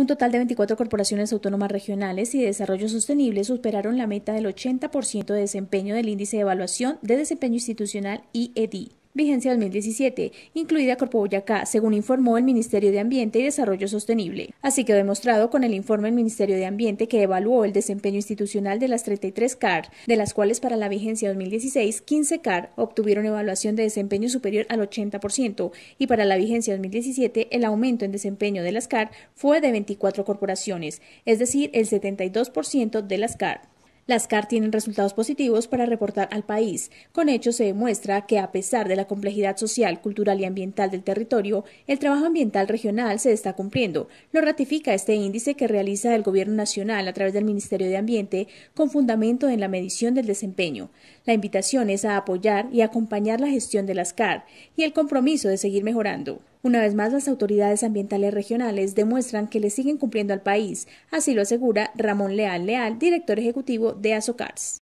Un total de 24 corporaciones autónomas regionales y de desarrollo sostenible superaron la meta del 80% de desempeño del índice de evaluación de desempeño institucional IEDI. E vigencia 2017, incluida Corpo Boyacá, según informó el Ministerio de Ambiente y Desarrollo Sostenible. Así quedó demostrado con el informe del Ministerio de Ambiente que evaluó el desempeño institucional de las 33 CAR, de las cuales para la vigencia 2016, 15 CAR obtuvieron evaluación de desempeño superior al 80% y para la vigencia 2017 el aumento en desempeño de las CAR fue de 24 corporaciones, es decir, el 72% de las CAR. Las CAR tienen resultados positivos para reportar al país. Con hecho se demuestra que a pesar de la complejidad social, cultural y ambiental del territorio, el trabajo ambiental regional se está cumpliendo. Lo ratifica este índice que realiza el Gobierno Nacional a través del Ministerio de Ambiente con fundamento en la medición del desempeño. La invitación es a apoyar y acompañar la gestión de las CAR y el compromiso de seguir mejorando. Una vez más, las autoridades ambientales regionales demuestran que le siguen cumpliendo al país. Así lo asegura Ramón Leal Leal, director ejecutivo de Azocars.